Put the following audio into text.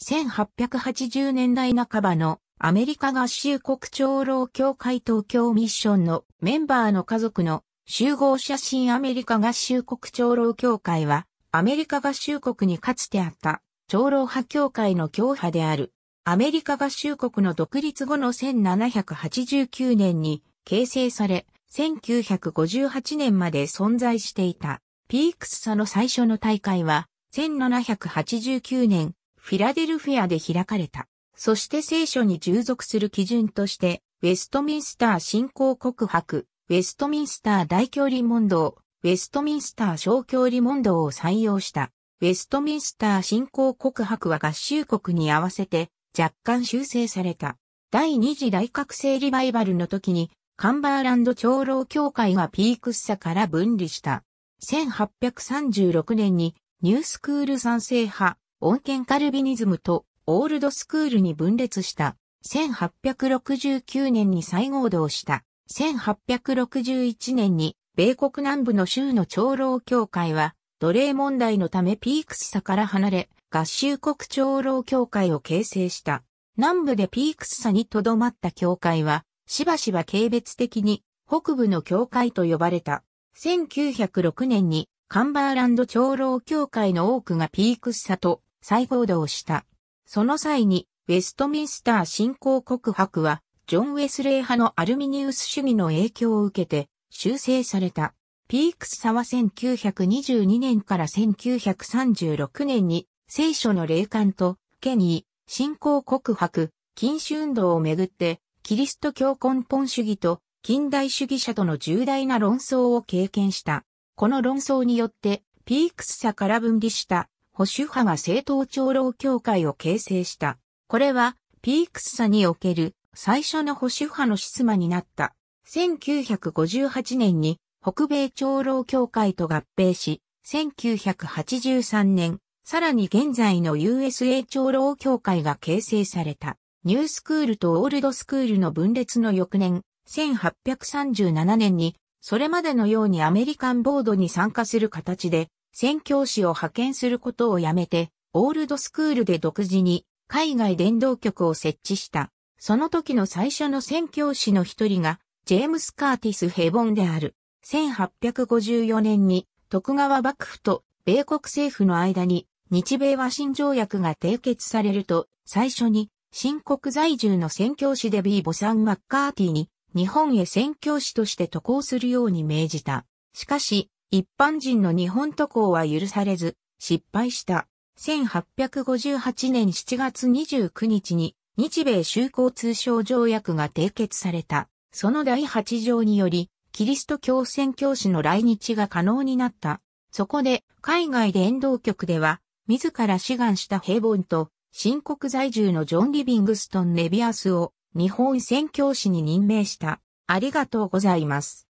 1880年代半ばのアメリカ合衆国長老協会東京ミッションのメンバーの家族の集合写真アメリカ合衆国長老協会はアメリカ合衆国にかつてあった長老派協会の教派であるアメリカ合衆国の独立後の1789年に形成され1958年まで存在していたピークスサの最初の大会は1789年フィラデルフィアで開かれた。そして聖書に従属する基準として、ウェストミンスター信仰告白、ウェストミンスター大教理問答、ウェストミンスター小教理問答を採用した。ウェストミンスター信仰告白は合衆国に合わせて若干修正された。第二次大覚醒リバイバルの時にカンバーランド長老協会はピークスサから分離した。1836年にニュースクール賛成派、穏健カルビニズムとオールドスクールに分裂した。1869年に再合同した。1861年に米国南部の州の長老協会は奴隷問題のためピークスサから離れ合衆国長老協会を形成した。南部でピークスサにとどまった協会はしばしば軽蔑的に北部の教会と呼ばれた。1906年にカンバーランド長老協会の多くがピークスサと再合同した。その際に、ウェストミンスター新興告白は、ジョン・ウェスレイ派のアルミニウス主義の影響を受けて、修正された。ピークス差は1922年から1936年に、聖書の霊感と、ケニー、新興告白、禁酒運動をめぐって、キリスト教根本主義と近代主義者との重大な論争を経験した。この論争によって、ピークス差から分離した保守派が政党長老協会を形成した。これは、ピークスサにおける最初の保守派の質馬になった。1958年に北米長老協会と合併し、1983年、さらに現在の USA 長老協会が形成された。ニュースクールとオールドスクールの分裂の翌年、1837年に、それまでのようにアメリカンボードに参加する形で、宣教師を派遣することをやめて、オールドスクールで独自に海外伝道局を設置した。その時の最初の宣教師の一人が、ジェームス・カーティス・ヘボンである。1854年に徳川幕府と米国政府の間に日米和親条約が締結されると、最初に新国在住の宣教師デビー・ボサン・マッカーティに日本へ宣教師として渡航するように命じた。しかし、一般人の日本渡航は許されず、失敗した。1858年7月29日に日米修好通商条約が締結された。その第8条により、キリスト教宣教師の来日が可能になった。そこで、海外連道局では、自ら志願した平凡と、新国在住のジョン・リビングストン・ネビアスを、日本宣教師に任命した。ありがとうございます。